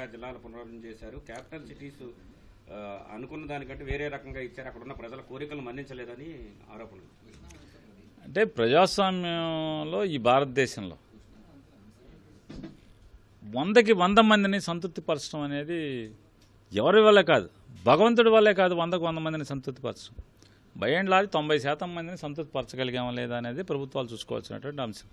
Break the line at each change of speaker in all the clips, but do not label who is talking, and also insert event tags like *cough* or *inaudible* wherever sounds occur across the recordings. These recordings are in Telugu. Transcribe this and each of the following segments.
రకంగా జిల్లాలు పునరావృతం చేశారు క్యాపిటల్ సిటీస్ అనుకున్న దానికంటే వేరే రకంగా ఇచ్చారు అక్కడ ఉన్న ప్రజల కోరికలు మన్నించలేదని ఆరోపణలు
అంటే ప్రజాస్వామ్యంలో ఈ భారతదేశంలో వందకి వంద మందిని సంతృప్తిపరచడం అనేది ఎవరి వల్లే కాదు భగవంతుడి వల్లే కాదు వందకు వంద మందిని సంతృప్తిపరచడం లాది తొంభై శాతం మందిని సంతృప్తిపరచగలిగామా లేదా అనేది ప్రభుత్వాలు చూసుకోవాల్సినటువంటి అంశం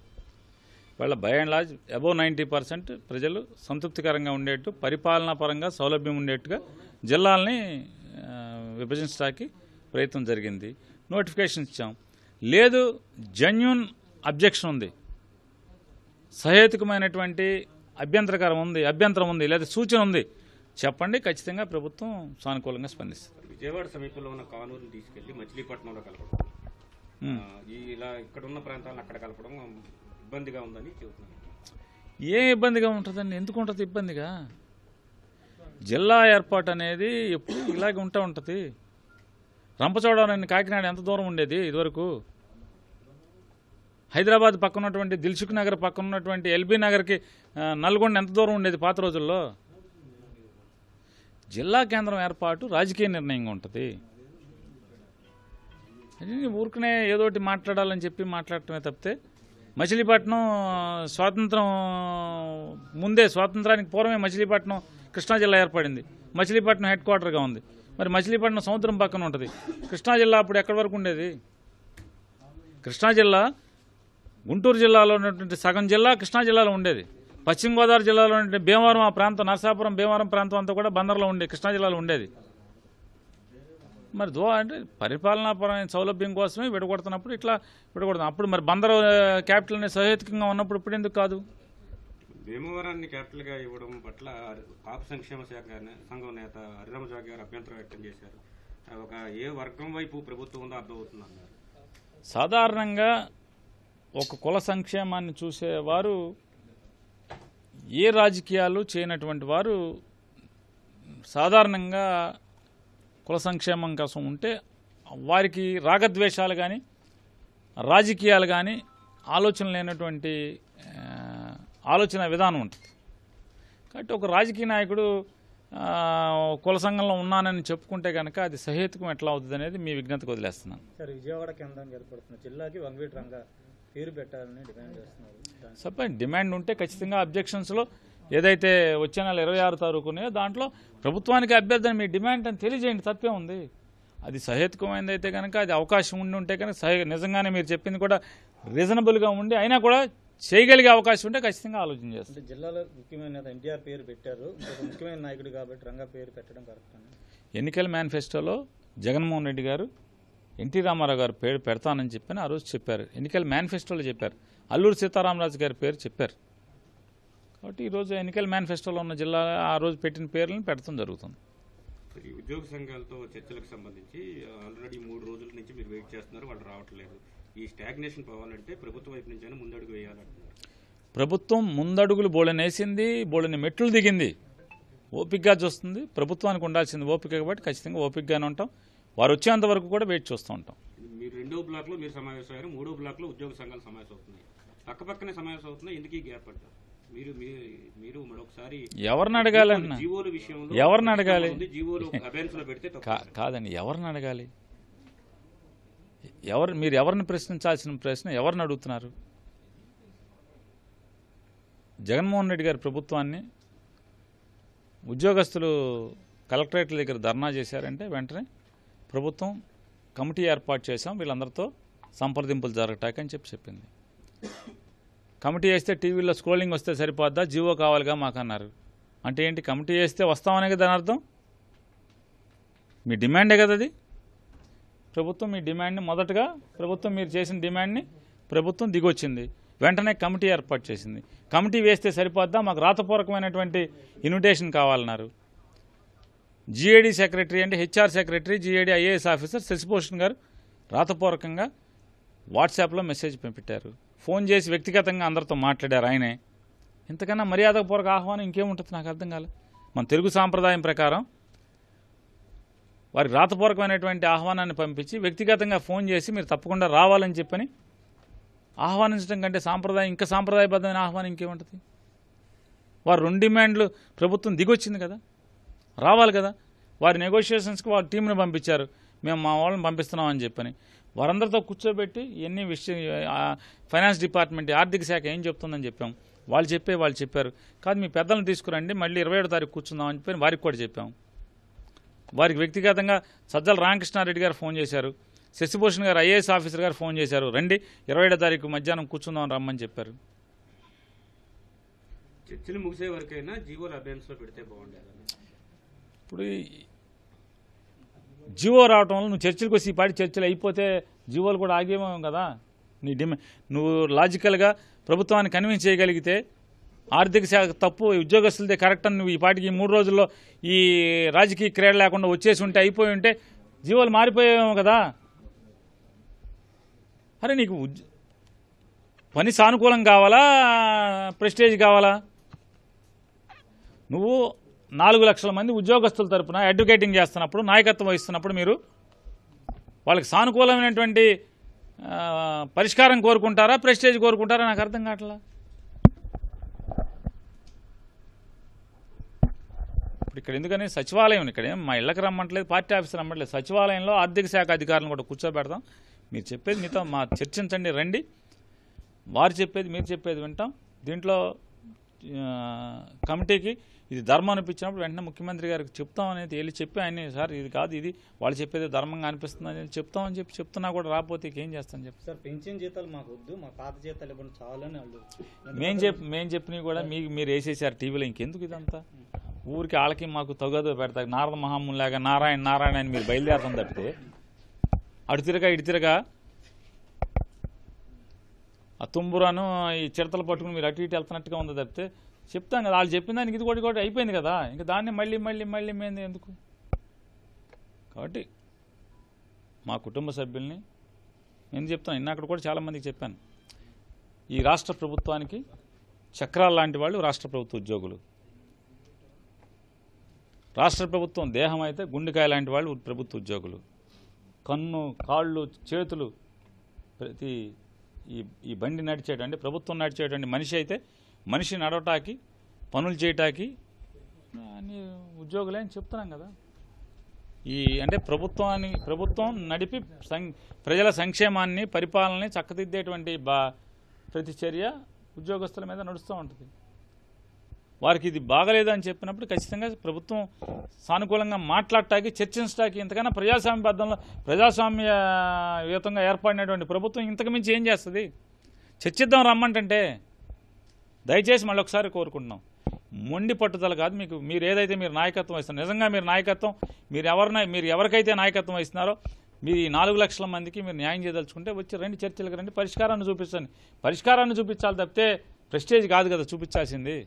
వాళ్ళ by and large above ninety percent ప్రజలు సంతృప్తికరంగా ఉండేట్టు పరిపాలనా పరంగా సౌలభ్యం ఉండేట్టుగా జిల్లాలని విభజించడానికి ప్రయత్నం జరిగింది నోటిఫికేషన్ ఇచ్చాం లేదు జెన్యున్ అబ్జెక్షన్ ఉంది సహేతుకమైనటువంటి అభ్యంతరకరం ఉంది అభ్యంతరం ఉంది లేదా సూచన ఉంది చెప్పండి ఖచ్చితంగా ప్రభుత్వం సానుకూలంగా స్పందిస్తుంది
విజయవాడ సమీపంలో ఉన్న కానూరుని తీసుకెళ్లి మచిలీపట్నంలో కలపడం ఇలా ఇక్కడ ఉన్న ప్రాంతాలను
అక్కడ కలపడం ఇబ్బందిగా ఉందని చెబుతున్నాను ఏ ఇబ్బందిగా ఉంటుందండి ఎందుకు ఉంటుంది ఇబ్బందిగా జిల్లా ఏర్పాటు అనేది ఎప్పుడు ఇలాగే ఉంటూ ఉంటుంది రంపచోడవరం కాకినాడ ఎంత దూరం ఉండేది ఇదివరకు హైదరాబాద్ పక్కన ఉన్నటువంటి దిల్సుఖ్ నగర్ పక్కన ఉన్నటువంటి ఎల్బీ నగర్కి నల్గొండ ఎంత దూరం ఉండేది పాత రోజుల్లో జిల్లా కేంద్రం ఏర్పాటు రాజకీయ నిర్ణయంగా ఉంటుంది ఊరికనే ఏదోటి మాట్లాడాలని చెప్పి మాట్లాడటమే తప్పితే మచిలీపట్నం స్వాతంత్రం ముందే స్వాతంత్రానికి పూర్వమే మచిలీపట్నం కృష్ణా జిల్లా ఏర్పడింది మచిలీపట్నం హెడ్ క్వార్టర్గా ఉంది మరి మచిలీపట్నం సముద్రం పక్కన ఉంటుంది కృష్ణా జిల్లా అప్పుడు ఎక్కడి వరకు ఉండేది కృష్ణా జిల్లా గుంటూరు జిల్లాలో ఉన్నటువంటి సగం జిల్లా కృష్ణా జిల్లాలో ఉండేది పశ్చిమ గోదావరి జిల్లాలో భీమవరం ఆ ప్రాంతం నరసాపురం భీమవరం ప్రాంతం అంతా కూడా బందర్లో ఉండేది కృష్ణా జిల్లాలో ఉండేది మరి దో అంటే పరిపాలనాపరమైన సౌలభ్యం కోసమే విడగొడుతున్నప్పుడు ఇట్లా విడగొడుతున్నాం అప్పుడు మరి బందరు క్యాపిటల్ అనేది సహేతుకంగా ఉన్నప్పుడు ఇప్పుడు ఎందుకు కాదు
భీమవరాన్ని క్యాపిటల్గా ఇవ్వడం పట్ల కాపు సంక్షేమ శాఖ సంఘం నేత హరిరామ గారు అభ్యంతరం వ్యక్తం చేశారు ఒక ఏ వర్గం వైపు ప్రభుత్వం ఉందో అర్థమవుతుంది అన్నారు
సాధారణంగా ఒక కుల సంక్షేమాన్ని చూసేవారు ఏ రాజకీయాలు చేయనటువంటి వారు సాధారణంగా కుల సంక్షేమం కోసం ఉంటే వారికి రాగద్వేషాలు కానీ రాజకీయాలు కానీ ఆలోచన లేనటువంటి ఆలోచన విధానం ఉంటుంది కాబట్టి ఒక రాజకీయ నాయకుడు కుల సంఘంలో ఉన్నానని చెప్పుకుంటే కనుక అది సహేతుకం ఎట్లా అవుతుంది అనేది మీ విజ్ఞతకు వదిలేస్తున్నాను
సార్ విజయవాడ కేంద్రం ఏర్పడుతున్న జిల్లాకి వంగవీటి రంగా పేరు పెట్టాలని డిమాండ్
చేస్తున్నారు డిమాండ్ ఉంటే ఖచ్చితంగా అబ్జెక్షన్స్లో ఏదైతే వచ్చే నెల ఇరవై ఆరు తారీఖునే దాంట్లో ప్రభుత్వానికి అభ్యర్థన మీ డిమాండ్ అని తెలియజేయండి తప్పే ఉంది అది సహేతుకమైనది అయితే కనుక అది అవకాశం ఉండి ఉంటే కనుక సహ నిజంగానే మీరు చెప్పింది కూడా రీజనబుల్గా ఉండి అయినా కూడా చేయగలిగే అవకాశం ఉంటే ఖచ్చితంగా ఆలోచన చేస్తారు
జిల్లాలో ముఖ్యమైన నేత ఎన్టీఆర్ పేరు పెట్టారు ముఖ్యమైన నాయకుడు కాబట్టి రంగా పేరు పెట్టడం కరెక్ట్
ఎన్నికల మేనిఫెస్టోలో జగన్మోహన్ రెడ్డి గారు ఎన్టీ రామారావు గారు పేరు పెడతానని చెప్పి ఆ రోజు చెప్పారు ఎన్నికల మేనిఫెస్టోలో చెప్పారు అల్లూరు సీతారామరాజు గారి పేరు చెప్పారు కాబట్టి ఈరోజు ఎన్నికల మేనిఫెస్టోలో ఉన్న జిల్లా ఆ రోజు పెట్టిన పేర్లను పెడతాం జరుగుతుంది
ఈ ఉద్యోగ సంఘాలతో చర్చలకు సంబంధించి ఆల్రెడీ మూడు రోజుల నుంచి మీరు వెయిట్ చేస్తున్నారు వాళ్ళు రావట్లేదు ఈ స్టాగ్నేషన్ పోవాలంటే ప్రభుత్వం వైపు నుంచి ముందడుగు వేయాలంటున్నారు
ప్రభుత్వం ముందడుగులు బోళనేసింది బోళని మెట్లు దిగింది ఓపికగా చూస్తుంది ప్రభుత్వానికి ఉండాల్సింది ఓపిక కాబట్టి ఖచ్చితంగా ఓపిక్గానే ఉంటాం వారు వచ్చేంత వరకు కూడా వెయిట్ చేస్తూ ఉంటాం
మీరు రెండో బ్లాక్లో మీరు సమావేశం అయ్యారు మూడో బ్లాక్లో ఉద్యోగ సంఘాలు సమావేశం అవుతున్నాయి పక్కపక్కనే సమావేశం అవుతున్నాయి ఎందుకు గ్యాప్ అంటారు ఎవరిని అడగాలి అన్న ఎవరిని అడగాలి *laughs*
కాదండి ఎవరిని అడగాలి ఎవరు మీరు ఎవరిని ప్రశ్నించాల్సిన ప్రశ్న ఎవరిని అడుగుతున్నారు జగన్మోహన్ రెడ్డి గారి ప్రభుత్వాన్ని ఉద్యోగస్తులు కలెక్టరేట్ల దగ్గర ధర్నా చేశారంటే వెంటనే ప్రభుత్వం కమిటీ ఏర్పాటు చేశాం వీళ్ళందరితో సంప్రదింపులు జరగటాకని చెప్పి చెప్పింది కమిటీ వేస్తే టీవీలో స్క్రోలింగ్ వస్తే సరిపోద్దా జీవో కావాలిగా మాకు అన్నారు అంటే ఏంటి కమిటీ వేస్తే వస్తామనే కదా అర్థం మీ డిమాండే కదా అది ప్రభుత్వం మీ డిమాండ్ని మొదటగా ప్రభుత్వం మీరు చేసిన డిమాండ్ని ప్రభుత్వం దిగొచ్చింది వెంటనే కమిటీ ఏర్పాటు చేసింది కమిటీ వేస్తే సరిపోద్దా మాకు రాతపూర్వకమైనటువంటి ఇన్విటేషన్ కావాలన్నారు జీఏడీ సెక్రటరీ అంటే HR secretary GAD IAS officer Shashibhushan గారు రాతపూర్వకంగా వాట్సాప్లో మెసేజ్ పంపెట్టారు ఫోన్ చేసి వ్యక్తిగతంగా అందరితో మాట్లాడారు ఆయనే ఇంతకన్నా మర్యాదపూర్వక ఆహ్వానం ఇంకేముంటుంది నాకు అర్థం కాలే మన తెలుగు సాంప్రదాయం ప్రకారం వారికి రాతపూర్వకమైనటువంటి ఆహ్వానాన్ని పంపించి వ్యక్తిగతంగా ఫోన్ చేసి మీరు తప్పకుండా రావాలని చెప్పని ఆహ్వానించడం కంటే సాంప్రదాయం ఇంకా సాంప్రదాయబద్ధమైన ఆహ్వానం ఇంకేముంటుంది వారు రెండు డిమాండ్లు ప్రభుత్వం దిగొచ్చింది కదా రావాలి కదా వారి నెగోషియేషన్స్కి వారు టీంను పంపించారు మేము మా వాళ్ళని పంపిస్తున్నామని చెప్పని వారందరితో కూర్చోబెట్టి ఎన్ని విషయ ఫైనాన్స్ డిపార్ట్మెంట్ ఆర్థిక శాఖ ఏం చెప్తుందని చెప్పాం వాళ్ళు చెప్పే వాళ్ళు చెప్పారు కాదు మీ పెద్దలను తీసుకురండి మళ్ళీ ఇరవై ఏడు తారీఖు కూర్చుందాం అని చెప్పి వారికి కూడా చెప్పాం వారికి వ్యక్తిగతంగా సజ్జల రామకృష్ణారెడ్డి గారు ఫోన్ చేశారు శశిభూషణ్ గారు ఐఏఎస్ ఆఫీసర్ గారు ఫోన్ చేశారు రండి ఇరవై ఏడో తారీఖు మధ్యాహ్నం కూర్చుందాం రమ్మని చెప్పారు
చర్చలు ముగిసే వరకైనా జీవోల పెడితే బాగుండేది
ఇప్పుడు జీవో రావటం వల్ల నువ్వు చర్చలకు వచ్చి ఈ పాటి చర్చలు అయిపోతే జీవోలు కూడా ఆగేమో కదా నీ డిమాండ్ నువ్వు లాజికల్గా ప్రభుత్వాన్ని కన్విన్స్ చేయగలిగితే ఆర్థిక శాఖ తప్పు ఉద్యోగస్తులదే కరెక్ట్ అని నువ్వు ఈ పాటికి మూడు రోజుల్లో ఈ రాజకీయ క్రీడ లేకుండా వచ్చేసి ఉంటే అయిపోయి ఉంటే జీవోలు మారిపోయాము కదా అరే నీకు పని సానుకూలం కావాలా ప్రెస్టేజ్ కావాలా నువ్వు నాలుగు లక్షల మంది ఉద్యోగస్తుల తరపున అడ్వకేటింగ్ చేస్తున్నప్పుడు నాయకత్వం వహిస్తున్నప్పుడు మీరు వాళ్ళకి సానుకూలమైనటువంటి పరిష్కారం కోరుకుంటారా ప్రెస్టేజ్ కోరుకుంటారా నాకు అర్థం కావట్లా ఇప్పుడు ఇక్కడ ఎందుకని సచివాలయం ఇక్కడ మా ఇళ్ళకి రమ్మట్లేదు పార్టీ ఆఫీస్ రమ్మట్లేదు సచివాలయంలో ఆర్థిక శాఖ అధికారులను కూడా కూర్చోబెడతాం మీరు చెప్పేది మీతో మా చర్చించండి రండి వారు చెప్పేది మీరు చెప్పేది వింటాం దీంట్లో కమిటీకి ఇది ధర్మం అనిపించినప్పుడు వెంటనే ముఖ్యమంత్రి గారికి చెప్తామని వెళ్ళి చెప్పి ఆయన సార్ ఇది కాదు ఇది వాళ్ళు చెప్పేది ధర్మంగా అనిపిస్తుంది అని చెప్తామని చెప్పి చెప్తున్నా కూడా రాకపోతే ఏం చేస్తాను చెప్పి సార్ పెన్షన్ జీతాలు మాకు వద్దు మా పాత జీతాలు ఇవ్వండి చాలని వాళ్ళు మేము చెప్ మేము చెప్పినవి కూడా మీకు మీరు వేసేసారు టీవీలో ఇంకెందుకు ఇదంతా ఊరికి వాళ్ళకి మాకు తగదు పెడతారు నారద మహాములాగా నారాయణ నారాయణ అని మీరు బయలుదేరతాం తప్పితే అడు తిరగా ఇటు తిరగా ఆ తుంబురాను ఈ చిడతలు పట్టుకుని మీరు అటు ఇటు వెళ్తున్నట్టుగా ఉంది తప్పితే చెప్తాం కదా వాళ్ళు చెప్పిన దానికి ఇది కూడా కూడా అయిపోయింది కదా ఇంకా దాన్ని మళ్ళీ మళ్ళీ మళ్ళీ మేము ఎందుకు కాబట్టి మా కుటుంబ సభ్యుల్ని నేను చెప్తాను నిన్న అక్కడ కూడా చాలామందికి చెప్పాను ఈ రాష్ట్ర ప్రభుత్వానికి చక్రాలు లాంటి వాళ్ళు రాష్ట్ర ప్రభుత్వ ఉద్యోగులు రాష్ట్ర ప్రభుత్వం దేహం అయితే గుండెకాయ లాంటి వాళ్ళు ప్రభుత్వ ఉద్యోగులు కన్ను కాళ్ళు చేతులు ప్రతి ఈ ఈ బండి నడిచేటండి ప్రభుత్వం నడిచేటండి మనిషి అయితే మనిషి నడవటానికి పనులు చేయటానికి ఉద్యోగులే అని చెప్తున్నాం కదా ఈ అంటే ప్రభుత్వాన్ని ప్రభుత్వం నడిపి ప్రజల సంక్షేమాన్ని పరిపాలనని చక్కదిద్దేటువంటి బా ప్రతిచర్య ఉద్యోగస్తుల మీద నడుస్తూ ఉంటుంది వారికి ఇది బాగలేదని చెప్పినప్పుడు ఖచ్చితంగా ప్రభుత్వం సానుకూలంగా మాట్లాడటానికి చర్చించడానికి ఇంతకన్నా ప్రజాస్వామ్య ప్రజాస్వామ్య యుతంగా ఏర్పడినటువంటి ప్రభుత్వం ఇంతకు మించి ఏం చేస్తుంది చర్చిద్దాం రమ్మంటే దయచేసి మళ్ళీ ఒకసారి కోరుకుంటున్నాం మొండి పట్టుదల కాదు మీకు మీరు ఏదైతే మీరు నాయకత్వం వహిస్తున్నారు నిజంగా మీరు నాయకత్వం మీరు ఎవరిన మీరు ఎవరికైతే నాయకత్వం వహిస్తున్నారో మీరు ఈ నాలుగు లక్షల మందికి మీరు న్యాయం చేయదలుచుకుంటే వచ్చి రెండు చర్చలకు రండి పరిష్కారాన్ని చూపిస్తాను పరిష్కారాన్ని చూపించాలి తప్పితే ప్రెస్టేజ్ కాదు కదా చూపించాల్సింది